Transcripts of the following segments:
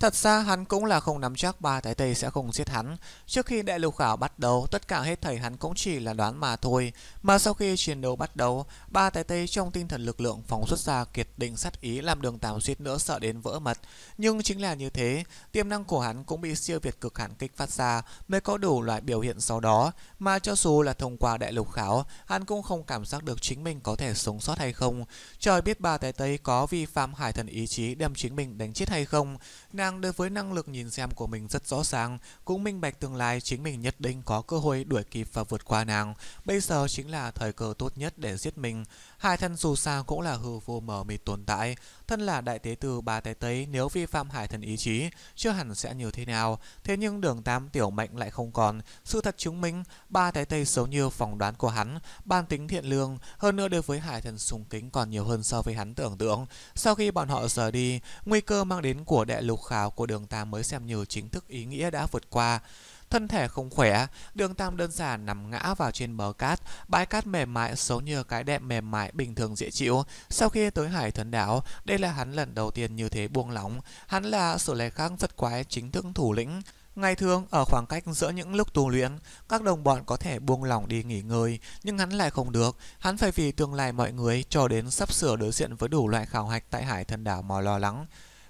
Thật ra hắn cũng là không nắm chắc ba thái tây sẽ không giết hắn. Trước khi đại lục khảo bắt đầu, tất cả hết thầy hắn cũng chỉ là đoán mà thôi. Mà sau khi chiến đấu bắt đầu, ba thái tây trong tinh thần lực lượng phóng xuất ra kiệt định sát ý làm đường tàm suýt nữa sợ đến vỡ mật. Nhưng chính là như thế, tiềm năng của hắn cũng bị siêu việt cực hạn kích phát ra mới có đủ loại biểu hiện sau đó. Mà cho dù là thông qua đại lục khảo, hắn cũng không cảm giác được chính mình có thể sống sót hay không. Trời biết ba thái tây có vi phạm hải thần ý chí đem chính mình đánh chết hay không. Nào Nàng đối với năng lực nhìn xem của mình rất rõ ràng, cũng minh bạch tương lai chính mình nhất định có cơ hội đuổi kịp và vượt qua nàng. Bây giờ chính là thời cơ tốt nhất để giết mình. Hai thân dù sao cũng là hư vô mờ mịt tồn tại, thân là đại tế từ ba tế tấy nếu vi phạm hải thần ý chí, chưa hẳn sẽ như thế nào. Thế nhưng đường tam tiểu mệnh lại không còn. Sự thật chứng minh, ba tế tây xấu như phỏng đoán của hắn, ban tính thiện lương, hơn nữa đối với hải thần sùng kính còn nhiều hơn so với hắn tưởng tượng. Sau khi bọn họ rời đi, nguy cơ mang đến của đệ lục khảo của đường tam mới xem như chính thức ý nghĩa đã vượt qua. Thân thể không khỏe, đường tam đơn giản nằm ngã vào trên bờ cát, bãi cát mềm mại xấu như cái đệm mềm mại bình thường dễ chịu. Sau khi tới hải thần đảo, đây là hắn lần đầu tiên như thế buông lỏng. Hắn là sổ lệ khác rất quái chính thức thủ lĩnh. Ngày thường, ở khoảng cách giữa những lúc tu luyện, các đồng bọn có thể buông lỏng đi nghỉ ngơi, nhưng hắn lại không được. Hắn phải vì tương lai mọi người cho đến sắp sửa đối diện với đủ loại khảo hạch tại hải thần đảo mà lo lắng.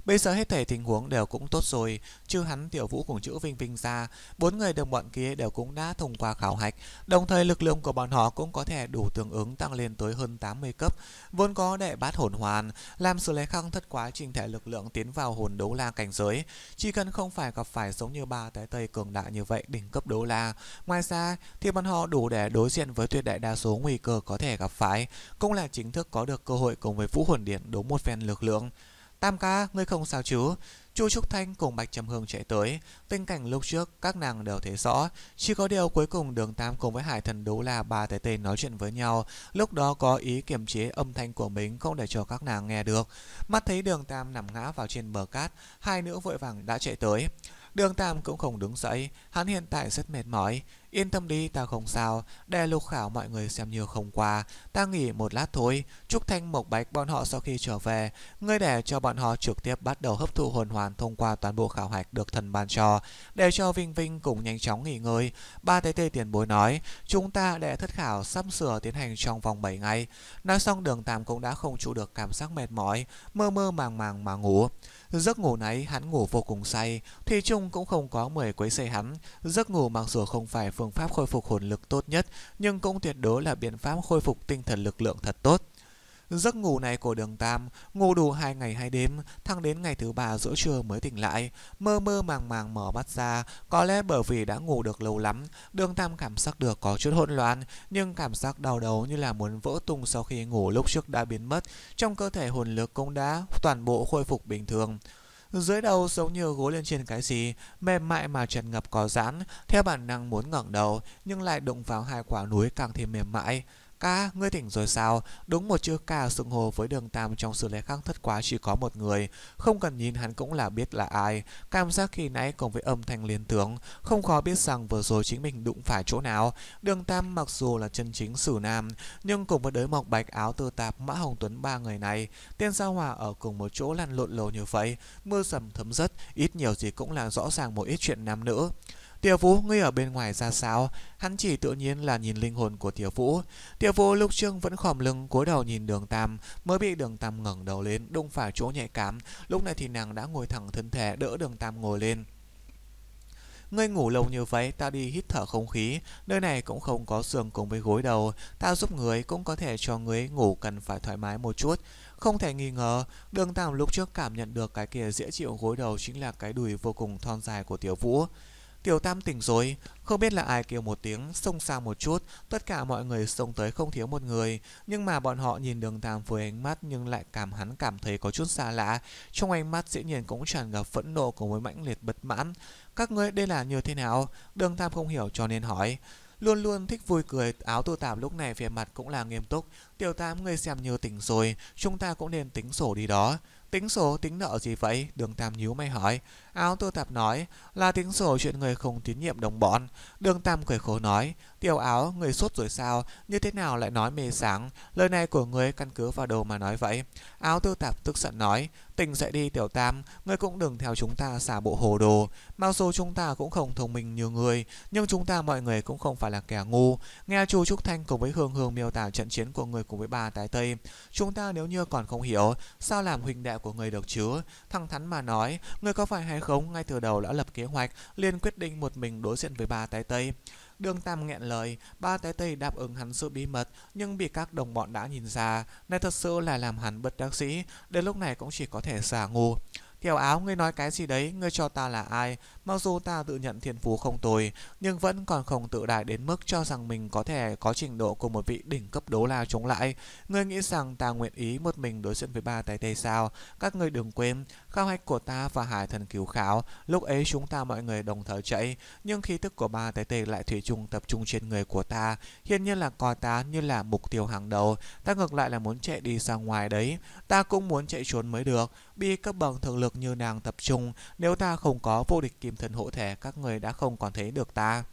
Bây giờ hết thể tình huống đều cũng tốt rồi, chứ hắn Tiểu Vũ cùng chữ Vinh Vinh ra, bốn người đồng bọn kia đều cũng đã thông qua khảo hạch, đồng thời lực lượng của bọn họ cũng có thể đủ tương ứng tăng lên tới hơn 80 cấp. Vốn có đệ bát hồn hoàn, làm sự lấy khăng thất quá trình thể lực lượng tiến vào hồn đấu la cảnh giới, chỉ cần không phải gặp phải giống như ba tái tây cường đại như vậy đỉnh cấp đấu la. Ngoài ra thì bọn họ đủ để đối diện với tuyệt đại đa số nguy cơ có thể gặp phải, cũng là chính thức có được cơ hội cùng với Vũ Hồn Điện đấu một phen lực lượng. Tam ca, ngươi không sao chứ? Chu Trúc Thanh cùng Bạch Trầm Hương chạy tới, tình cảnh lúc trước các nàng đều thấy rõ, chỉ có điều cuối cùng Đường Tam cùng với Hải Thần Đấu là bà Tế Tê nói chuyện với nhau, lúc đó có ý kiềm chế âm thanh của mình không để cho các nàng nghe được. Mắt thấy Đường Tam nằm ngã vào trên bờ cát, hai nữ vội vàng đã chạy tới. Đường Tam cũng không đứng dậy, hắn hiện tại rất mệt mỏi, Yên tâm đi, ta không sao, đề lục khảo mọi người xem như không qua. Ta nghỉ một lát thôi, Trúc Thanh Mộc Bạch bọn họ sau khi trở về, ngươi để cho bọn họ trực tiếp bắt đầu hấp thụ hồn hoàn thông qua toàn bộ khảo hạch được thần ban cho, để cho Vinh Vinh cũng nhanh chóng nghỉ ngơi. Ba tế tê tiền bối nói, chúng ta để thất khảo sắp sửa tiến hành trong vòng 7 ngày. Nói xong đường tàm cũng đã không chịu được cảm giác mệt mỏi, mơ mơ màng màng mà ngủ. Giấc ngủ nấy hắn ngủ vô cùng say, Thủy chung cũng không có mười quấy say hắn. Giấc ngủ mặc dù không phải phương pháp khôi phục hồn lực tốt nhất, nhưng cũng tuyệt đối là biện pháp khôi phục tinh thần lực lượng thật tốt. Giấc ngủ này của đường Tam, ngủ đủ hai ngày hai đêm, thăng đến ngày thứ ba giữa trưa mới tỉnh lại, mơ mơ màng màng mở mắt ra, có lẽ bởi vì đã ngủ được lâu lắm, đường Tam cảm giác được có chút hỗn loạn, nhưng cảm giác đau đầu như là muốn vỡ tung sau khi ngủ lúc trước đã biến mất, trong cơ thể hồn lực cũng đã toàn bộ khôi phục bình thường. Dưới đầu giống như gối lên trên cái gì, mềm mại mà tràn ngập có giãn, theo bản năng muốn ngẩng đầu nhưng lại đụng vào hai quả núi càng thêm mềm mại. Ca, ngươi tỉnh rồi sao? Đúng một chữ ca xưng hồ với đường tam trong sự lễ khác thất quá chỉ có một người. Không cần nhìn hắn cũng là biết là ai. Cảm giác khi nãy cùng với âm thanh liên tướng, không khó biết rằng vừa rồi chính mình đụng phải chỗ nào. Đường tam mặc dù là chân chính sử nam, nhưng cùng với đới mộc bạch áo tư tạp mã hồng tuấn ba người này, tiên giao hòa ở cùng một chỗ lăn lộn lồ như vậy, mưa sầm thấm rất, ít nhiều gì cũng là rõ ràng một ít chuyện nam nữ. Tiểu Vũ, ngươi ở bên ngoài ra sao? Hắn chỉ tự nhiên là nhìn linh hồn của Tiểu Vũ. Tiểu Vũ lúc trước vẫn khom lưng cúi đầu nhìn Đường Tam, mới bị Đường Tam ngẩng đầu lên đụng phải chỗ nhạy cảm. Lúc này thì nàng đã ngồi thẳng thân thể đỡ Đường Tam ngồi lên. Ngươi ngủ lâu như vậy, ta đi hít thở không khí, nơi này cũng không có giường cùng với gối đầu, ta giúp người cũng có thể cho người ngủ cần phải thoải mái một chút. Không thể nghi ngờ, đường tam lúc trước cảm nhận được cái kia dễ chịu gối đầu chính là cái đùi vô cùng thon dài của tiểu vũ. Tiểu Tam tỉnh rồi, không biết là ai kêu một tiếng, xông xa một chút, tất cả mọi người xông tới không thiếu một người, nhưng mà bọn họ nhìn Đường Tam với ánh mắt nhưng lại cảm hắn cảm thấy có chút xa lạ, trong ánh mắt dĩ nhiên cũng tràn ngập phẫn nộ của một mãnh liệt bất mãn. Các ngươi đây là như thế nào? Đường Tam không hiểu cho nên hỏi. Luôn luôn thích vui cười, áo tu tạp lúc này vẻ mặt cũng là nghiêm túc. Tiểu Tam người xem như tỉnh rồi, chúng ta cũng nên tính sổ đi đó. Tính sổ tính nợ gì vậy? Đường Tam nhíu mày hỏi. Áo Tô Tạp nói, là tính sổ chuyện người không tín nhiệm đồng bọn. Đường Tam cười khổ nói, Tiểu áo, người sốt rồi sao, như thế nào lại nói mê sáng, lời này của người căn cứ vào đầu mà nói vậy. Áo tiêu tạp tức giận nói, tình sẽ đi tiểu tam, người cũng đừng theo chúng ta xả bộ hồ đồ. Mặc dù chúng ta cũng không thông minh như người, nhưng chúng ta mọi người cũng không phải là kẻ ngu. Nghe chu Trúc Thanh cùng với Hương Hương miêu tả trận chiến của người cùng với bà tái Tây. Chúng ta nếu như còn không hiểu, sao làm huynh đệ của người được chứ? Thẳng thắn mà nói, người có phải hay không ngay từ đầu đã lập kế hoạch, liền quyết định một mình đối diện với bà tái Tây. Đường Tam nghẹn lời, ba tay tây đáp ứng hắn sự bí mật, nhưng bị các đồng bọn đã nhìn ra, này thật sự là làm hắn bất đắc sĩ, đến lúc này cũng chỉ có thể giả ngu. Kiểu áo ngươi nói cái gì đấy, ngươi cho ta là ai? Mặc dù ta tự nhận thiên phú không tồi, nhưng vẫn còn không tự đại đến mức cho rằng mình có thể có trình độ của một vị đỉnh cấp đấu la chống lại. Ngươi nghĩ rằng ta nguyện ý một mình đối diện với ba tay tây sao? Các ngươi đừng quên, cao hách của ta và hải thần cứu kháo, lúc ấy chúng ta mọi người đồng thời chạy, nhưng khí tức của ba tế tề lại thủy chung tập trung trên người của ta, hiển nhiên là coi ta như là mục tiêu hàng đầu, ta ngược lại là muốn chạy đi sang ngoài đấy, ta cũng muốn chạy trốn mới được, bị cấp bằng thường lực như nàng tập trung, nếu ta không có vô địch kim thần hộ thể các người đã không còn thấy được ta.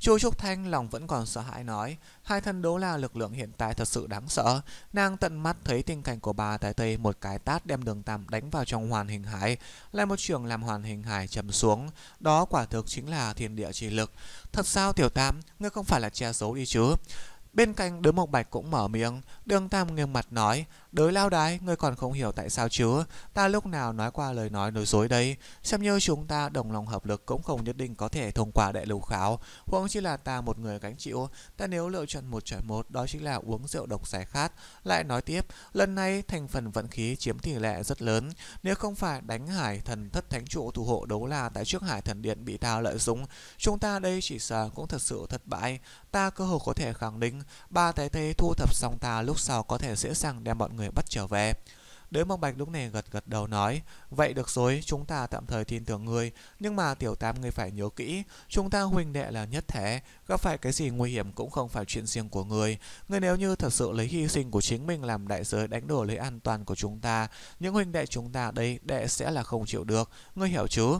Chu Trúc Thanh lòng vẫn còn sợ hãi nói, hai thân đấu la lực lượng hiện tại thật sự đáng sợ. Nàng tận mắt thấy tình cảnh của bà tại tây một cái tát đem đường tam đánh vào trong hoàn hình hải, lại một trường làm hoàn hình hải trầm xuống. Đó quả thực chính là thiên địa chi lực. Thật sao tiểu tam, ngươi không phải là che giấu đi chứ? Bên cạnh đứa mộc bạch cũng mở miệng, đường tam nghiêng mặt nói, đối lao đái, ngươi còn không hiểu tại sao chứ, ta lúc nào nói qua lời nói nói dối đấy, xem như chúng ta đồng lòng hợp lực cũng không nhất định có thể thông qua đại lục kháo huống chỉ là ta một người gánh chịu, ta nếu lựa chọn một chọn một đó chính là uống rượu độc giải khát. Lại nói tiếp, lần này thành phần vận khí chiếm tỷ lệ rất lớn, nếu không phải đánh hải thần thất thánh trụ thủ hộ đấu là tại trước hải thần điện bị ta lợi dụng, chúng ta đây chỉ sợ cũng thật sự thất bại, ta cơ hồ có thể khẳng định ba thái thế thu thập xong ta lúc sau có thể dễ dàng đem bọn người bắt trở về. Đới Mông Bạch lúc này gật gật đầu nói, vậy được rồi, chúng ta tạm thời tin tưởng người nhưng mà tiểu tam người phải nhớ kỹ, chúng ta huynh đệ là nhất thể, gặp phải cái gì nguy hiểm cũng không phải chuyện riêng của người người nếu như thật sự lấy hy sinh của chính mình làm đại giới đánh đổ lấy an toàn của chúng ta, những huynh đệ chúng ta đây đệ sẽ là không chịu được, người hiểu chứ?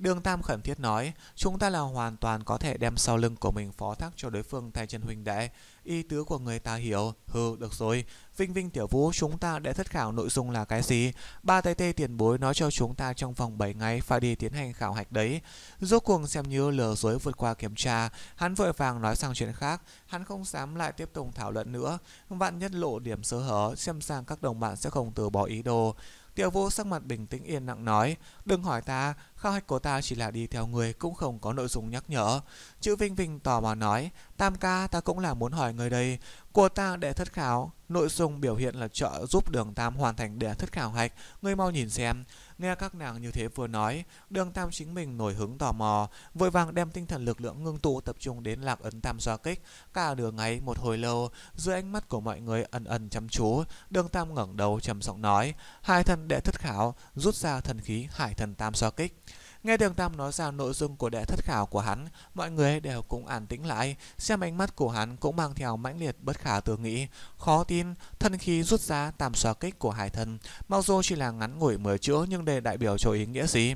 đường Tam khẩn thiết nói, chúng ta là hoàn toàn có thể đem sau lưng của mình phó thác cho đối phương thay chân huynh đệ. Ý tứ của người ta hiểu, hừ, được rồi. Vinh Vinh Tiểu Vũ, chúng ta đã thất khảo nội dung là cái gì? Ba tay tê tiền bối nói cho chúng ta trong vòng 7 ngày phải đi tiến hành khảo hạch đấy. Rốt cuồng xem như lừa dối vượt qua kiểm tra, hắn vội vàng nói sang chuyện khác, hắn không dám lại tiếp tục thảo luận nữa. Vạn nhất lộ điểm sơ hở, xem sang các đồng bạn sẽ không từ bỏ ý đồ. Tiểu vô sắc mặt bình tĩnh yên lặng nói Đừng hỏi ta khao hạch của ta chỉ là đi theo người cũng không có nội dung nhắc nhở. Chữ Vinh Vinh tò mò nói, tam ca ta cũng là muốn hỏi người đây. Của ta để thất khảo, nội dung biểu hiện là trợ giúp đường tam hoàn thành đề thất khảo hạch, người mau nhìn xem. Nghe các nàng như thế vừa nói, đường tam chính mình nổi hứng tò mò, vội vàng đem tinh thần lực lượng ngưng tụ tập trung đến lạc ấn tam do kích. Cả đường ấy một hồi lâu, dưới ánh mắt của mọi người ẩn ẩn chăm chú, đường tam ngẩng đầu trầm giọng nói, hai thần đệ thất khảo, rút ra thần khí hải thần tam do kích. Nghe Đường Tam nói ra nội dung của đệ thất khảo của hắn, mọi người đều cũng an tĩnh lại, xem ánh mắt của hắn cũng mang theo mãnh liệt bất khả tư nghĩ, Khó tin, thân khí rút ra tam xóa kích của hải thần, mặc dù chỉ là ngắn ngủi mười chữ nhưng đề đại biểu cho ý nghĩa gì.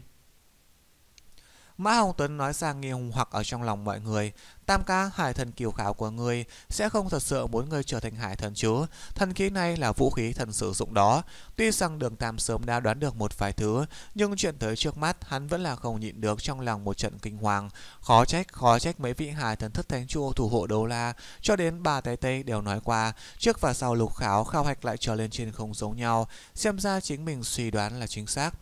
Mã Hồng Tuấn nói ra nghi hoặc ở trong lòng mọi người. Tam ca hải thần kiều khảo của người sẽ không thật sự muốn người trở thành hải thần chứ. Thần khí này là vũ khí thần sử dụng đó. Tuy rằng đường Tam sớm đã đoán được một vài thứ, nhưng chuyện tới trước mắt hắn vẫn là không nhịn được trong lòng một trận kinh hoàng. Khó trách, khó trách mấy vị hải thần thất thánh chua thủ hộ đô la, cho đến bà Tây Tây đều nói qua. Trước và sau lục khảo khao hạch lại trở lên trên không giống nhau, xem ra chính mình suy đoán là chính xác.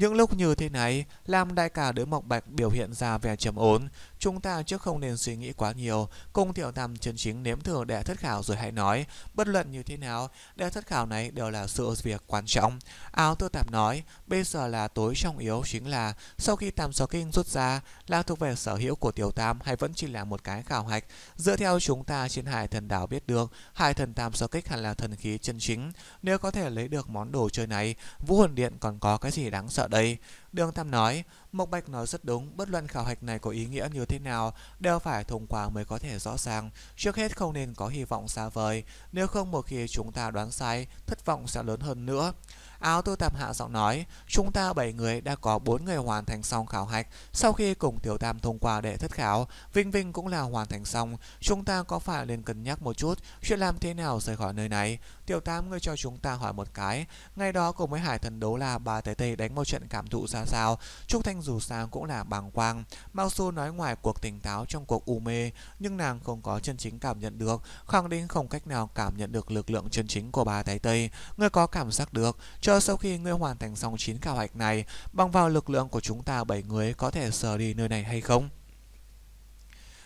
Những lúc như thế này, làm đại cả đối Mộc Bạch biểu hiện ra vẻ trầm ổn. Chúng ta trước không nên suy nghĩ quá nhiều, cùng tiểu tam chân chính nếm thử đệ thất khảo rồi hãy nói. Bất luận như thế nào, đệ thất khảo này đều là sự việc quan trọng. Áo tư tạp nói, bây giờ là tối trọng yếu chính là sau khi tam sở kinh rút ra là thuộc về sở hữu của tiểu tam hay vẫn chỉ là một cái khảo hạch. Dựa theo chúng ta trên hải thần đảo biết được, hải thần tam sở kích hẳn là thần khí chân chính. Nếu có thể lấy được món đồ chơi này, vũ hồn điện còn có cái gì đáng sợ đây. Đường Tam nói, Mộc Bạch nói rất đúng, bất luận khảo hạch này có ý nghĩa như thế nào, đều phải thông qua mới có thể rõ ràng. Trước hết không nên có hy vọng xa vời, nếu không một khi chúng ta đoán sai, thất vọng sẽ lớn hơn nữa. Áo Tô tam hạ giọng nói, chúng ta 7 người đã có 4 người hoàn thành xong khảo hạch. Sau khi cùng Tiểu Tam thông qua để thất khảo, Vinh Vinh cũng là hoàn thành xong. Chúng ta có phải nên cân nhắc một chút chuyện làm thế nào rời khỏi nơi này? Tiểu Tam ngươi cho chúng ta hỏi một cái. Ngày đó cùng với Hải Thần đấu là bà Tế Tây đánh một trận cảm thụ ra sao? Trúc Thanh dù sao cũng là bằng quang. Mặc dù nói ngoài cuộc tỉnh táo trong cuộc u mê, nhưng nàng không có chân chính cảm nhận được, khẳng định không cách nào cảm nhận được lực lượng chân chính của bà Tế Tây. Ngươi có cảm giác được, cho Chờ sau khi ngươi hoàn thành xong chín khảo hạch này, bằng vào lực lượng của chúng ta 7 người có thể sờ đi nơi này hay không?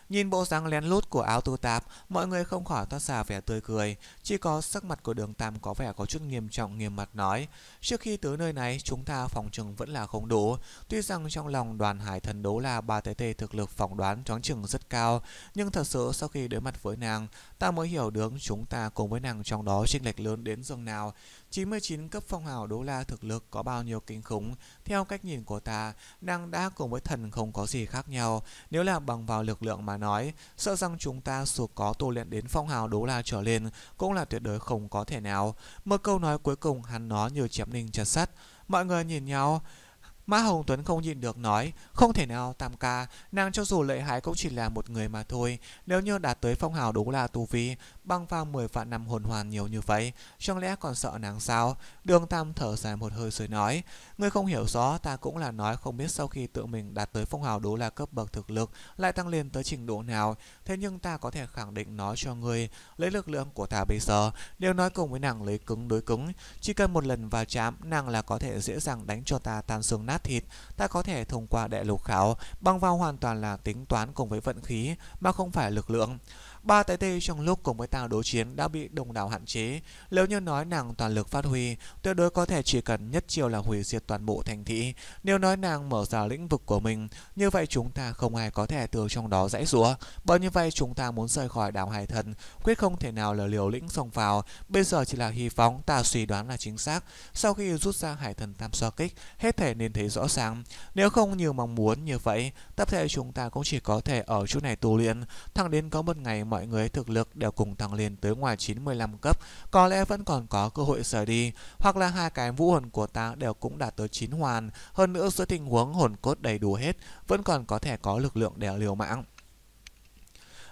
Nhìn bộ dáng lén lút của áo tư tạp, mọi người không khỏi toát ra vẻ tươi cười, chỉ có sắc mặt của đường tam có vẻ có chút nghiêm trọng nghiêm mặt nói. Trước khi tới nơi này, chúng ta phòng trừng vẫn là không đủ. Tuy rằng trong lòng đoàn hải thần đấu là ba tế tê thực lực phỏng đoán choáng chừng rất cao, nhưng thật sự sau khi đối mặt với nàng, ta mới hiểu được chúng ta cùng với nàng trong đó chênh lệch lớn đến dường nào. 99 cấp phong hào đô la thực lực có bao nhiêu kinh khủng, theo cách nhìn của ta, năng đã cùng với thần không có gì khác nhau. Nếu là bằng vào lực lượng mà nói, sợ rằng chúng ta dù có tu luyện đến phong hào đô la trở lên cũng là tuyệt đối không có thể nào. Một câu nói cuối cùng hắn nói như chém ninh chặt sắt. Mọi người nhìn nhau, Mã Hồng Tuấn không nhịn được nói, không thể nào tam ca, nàng cho dù lợi hại cũng chỉ là một người mà thôi, nếu như đạt tới phong hào đúng là tu vi, băng vào 10 vạn năm hồn hoàn nhiều như vậy, chẳng lẽ còn sợ nàng sao? Đường Tam thở dài một hơi rồi nói, ngươi không hiểu rõ, ta cũng là nói không biết sau khi tự mình đạt tới phong hào đúng là cấp bậc thực lực lại tăng lên tới trình độ nào, thế nhưng ta có thể khẳng định nói cho ngươi, lấy lực lượng của ta bây giờ, đều nói cùng với nàng lấy cứng đối cứng, chỉ cần một lần vào chạm, nàng là có thể dễ dàng đánh cho ta tan xương nát nát thịt, ta có thể thông qua đệ lục khảo bằng vào hoàn toàn là tính toán cùng với vận khí mà không phải lực lượng. Ba cái tê trong lúc cùng với tao đối chiến đã bị đồng đảo hạn chế. Nếu như nói nàng toàn lực phát huy, tuyệt đối có thể chỉ cần nhất chiều là hủy diệt toàn bộ thành thị. Nếu nói nàng mở ra lĩnh vực của mình, như vậy chúng ta không ai có thể từ trong đó dãy rủa. Bởi như vậy chúng ta muốn rời khỏi đảo hải thần, quyết không thể nào là liều lĩnh xông vào. Bây giờ chỉ là hy vọng ta suy đoán là chính xác. Sau khi rút ra hải thần tam so kích, hết thể nên thấy rõ ràng. Nếu không như mong muốn như vậy, tập thể chúng ta cũng chỉ có thể ở chỗ này tu luyện, thẳng đến có một ngày mà mọi người thực lực đều cùng thăng lên tới ngoài 95 cấp, có lẽ vẫn còn có cơ hội rời đi, hoặc là hai cái vũ hồn của ta đều cũng đạt tới 9 hoàn, hơn nữa giữa tình huống hồn cốt đầy đủ hết, vẫn còn có thể có lực lượng để liều mạng.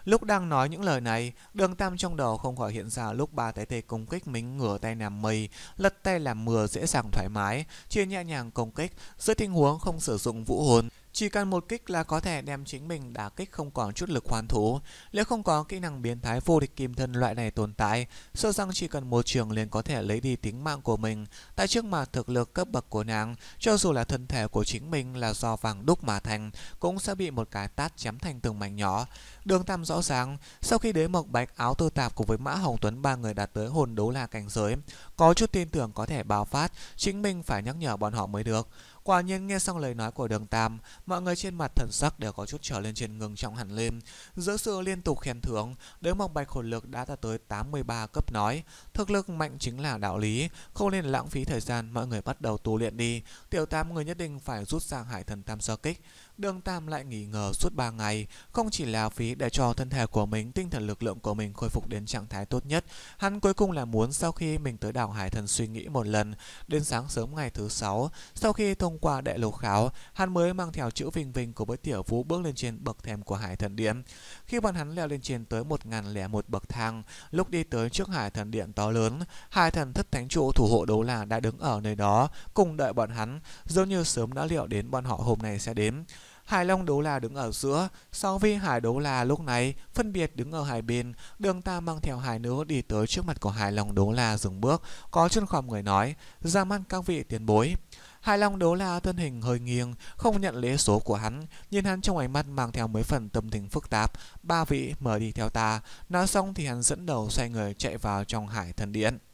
Lúc đang nói những lời này, đường tam trong đầu không khỏi hiện ra lúc ba tay tê công kích mình ngửa tay làm mây, lật tay làm mưa dễ dàng thoải mái, chia nhẹ nhàng công kích, dưới tình huống không sử dụng vũ hồn. Chỉ cần một kích là có thể đem chính mình đả kích không còn chút lực hoàn thủ. Nếu không có kỹ năng biến thái vô địch kim thân loại này tồn tại, sợ rằng chỉ cần một trường liền có thể lấy đi tính mạng của mình. Tại trước mặt thực lực cấp bậc của nàng, cho dù là thân thể của chính mình là do vàng đúc mà thành, cũng sẽ bị một cái tát chém thành từng mảnh nhỏ. Đường Tam rõ ràng, sau khi đế mộc bạch áo tư tạp cùng với Mã Hồng Tuấn ba người đạt tới hồn đấu la cảnh giới, có chút tin tưởng có thể bạo phát, chính mình phải nhắc nhở bọn họ mới được. Quả nhiên nghe xong lời nói của đường Tam, mọi người trên mặt thần sắc đều có chút trở lên trên ngừng trọng hẳn lên. Giữa sự liên tục khen thưởng, đới mộc bạch hồn lực đã đạt tới 83 cấp nói. Thực lực mạnh chính là đạo lý, không nên lãng phí thời gian mọi người bắt đầu tu luyện đi. Tiểu Tam người nhất định phải rút sang hải thần Tam sơ kích. Đường Tam lại nghỉ ngờ suốt 3 ngày, không chỉ là phí để cho thân thể của mình, tinh thần lực lượng của mình khôi phục đến trạng thái tốt nhất. Hắn cuối cùng là muốn sau khi mình tới đảo Hải Thần suy nghĩ một lần, đến sáng sớm ngày thứ sáu, sau khi thông qua đại lục khảo, hắn mới mang theo chữ vinh vinh của bối tiểu vũ bước lên trên bậc thềm của Hải Thần Điện. Khi bọn hắn leo lên trên tới 1001 bậc thang, lúc đi tới trước Hải Thần Điện to lớn, Hải Thần Thất Thánh Trụ thủ hộ đấu là đã đứng ở nơi đó, cùng đợi bọn hắn, giống như sớm đã liệu đến bọn họ hôm nay sẽ đến. Hải Long Đố La đứng ở giữa, sau vi Hải Đố La lúc này phân biệt đứng ở hai bên, đường ta mang theo hai nữ đi tới trước mặt của Hải Long Đố La dừng bước, có chân khom người nói, ra mắt các vị tiền bối. Hải Long Đố La thân hình hơi nghiêng, không nhận lễ số của hắn, nhìn hắn trong ánh mắt mang theo mấy phần tâm tình phức tạp, ba vị mời đi theo ta, nói xong thì hắn dẫn đầu xoay người chạy vào trong hải thần điện.